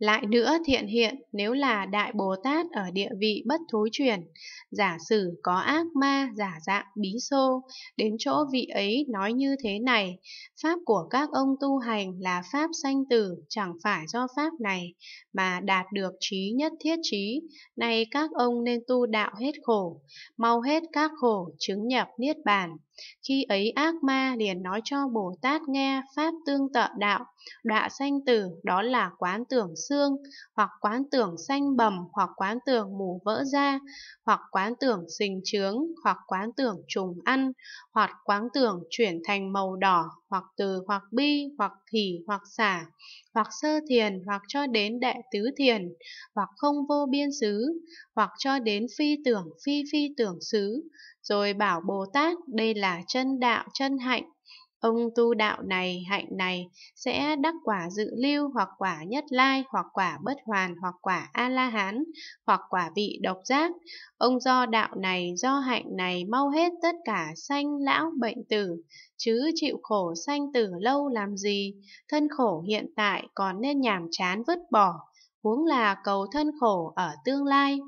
Lại nữa thiện hiện nếu là Đại Bồ Tát ở địa vị bất thối chuyển, giả sử có ác ma giả dạng bí xô, đến chỗ vị ấy nói như thế này, pháp của các ông tu hành là pháp sanh tử, chẳng phải do pháp này, mà đạt được trí nhất thiết trí, nay các ông nên tu đạo hết khổ, mau hết các khổ, chứng nhập Niết Bàn. Khi ấy ác ma liền nói cho Bồ Tát nghe pháp tương tợ đạo, đọa sanh tử, đó là quán tưởng xương, hoặc quán tưởng xanh bầm, hoặc quán tưởng mù vỡ ra, hoặc quán tưởng sình trướng, hoặc quán tưởng trùng ăn, hoặc quán tưởng chuyển thành màu đỏ, hoặc từ, hoặc bi, hoặc thỉ hoặc xả, hoặc sơ thiền, hoặc cho đến đệ tứ thiền, hoặc không vô biên xứ, hoặc cho đến phi tưởng, phi phi tưởng xứ, rồi bảo Bồ Tát đây là chân đạo, chân hạnh, Ông tu đạo này, hạnh này sẽ đắc quả dự lưu hoặc quả nhất lai, hoặc quả bất hoàn, hoặc quả A-la-hán, hoặc quả vị độc giác. Ông do đạo này, do hạnh này mau hết tất cả sanh lão bệnh tử, chứ chịu khổ sanh tử lâu làm gì, thân khổ hiện tại còn nên nhàm chán vứt bỏ, huống là cầu thân khổ ở tương lai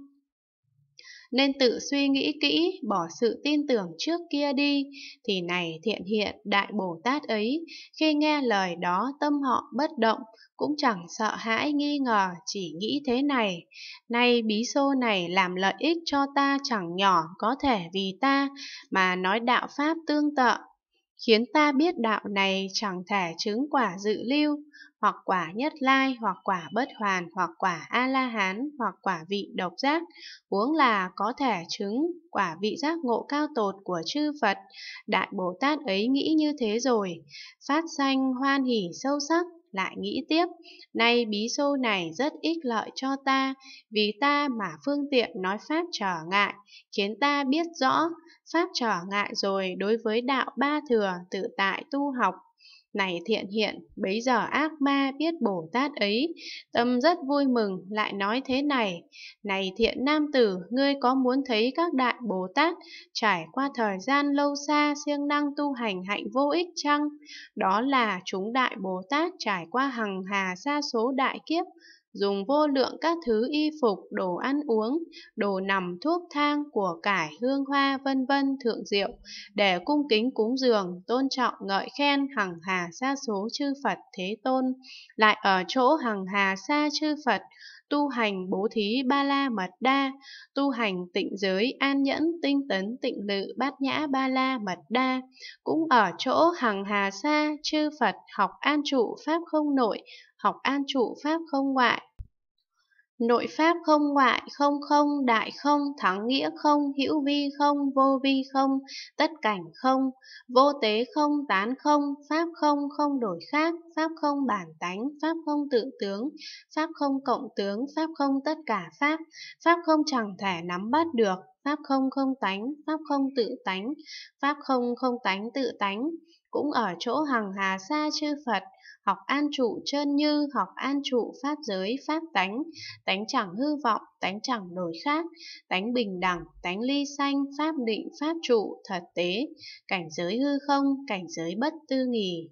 nên tự suy nghĩ kỹ bỏ sự tin tưởng trước kia đi thì này thiện hiện đại bồ tát ấy khi nghe lời đó tâm họ bất động cũng chẳng sợ hãi nghi ngờ chỉ nghĩ thế này nay bí xô này làm lợi ích cho ta chẳng nhỏ có thể vì ta mà nói đạo pháp tương tự khiến ta biết đạo này chẳng thể chứng quả dự lưu hoặc quả nhất lai, hoặc quả bất hoàn, hoặc quả A-la-hán, hoặc quả vị độc giác. uống là có thể chứng quả vị giác ngộ cao tột của chư Phật. Đại Bồ Tát ấy nghĩ như thế rồi, phát sanh hoan hỷ sâu sắc, lại nghĩ tiếp, nay bí xô này rất ích lợi cho ta, vì ta mà phương tiện nói Pháp trở ngại, khiến ta biết rõ, Pháp trở ngại rồi đối với đạo ba thừa tự tại tu học này thiện hiện, bấy giờ ác ma biết Bồ Tát ấy, tâm rất vui mừng, lại nói thế này, Này thiện nam tử, ngươi có muốn thấy các đại Bồ Tát trải qua thời gian lâu xa siêng năng tu hành hạnh vô ích chăng? Đó là chúng đại Bồ Tát trải qua hằng hà xa số đại kiếp, dùng vô lượng các thứ y phục, đồ ăn uống, đồ nằm, thuốc thang, của cải, hương hoa, vân vân thượng diệu, để cung kính cúng dường, tôn trọng ngợi khen hằng hà xa số chư Phật Thế Tôn, lại ở chỗ hằng hà xa chư Phật, tu hành bố thí ba la mật đa, tu hành tịnh giới an nhẫn tinh tấn tịnh lự bát nhã ba la mật đa, cũng ở chỗ hằng hà sa chư Phật học an trụ pháp không nội, học an trụ pháp không ngoại, Nội pháp không ngoại, không không, đại không, thắng nghĩa không, hữu vi không, vô vi không, tất cảnh không, vô tế không, tán không, pháp không, không đổi khác, pháp không bản tánh, pháp không tự tướng, pháp không cộng tướng, pháp không tất cả pháp, pháp không chẳng thể nắm bắt được, Pháp không không tánh, Pháp không tự tánh, Pháp không không tánh tự tánh, cũng ở chỗ hằng hà xa chư Phật, học an trụ chân như, học an trụ Pháp giới, Pháp tánh, tánh chẳng hư vọng, tánh chẳng đổi khác, tánh bình đẳng, tánh ly sanh, Pháp định, Pháp trụ, thật tế, cảnh giới hư không, cảnh giới bất tư nghỉ.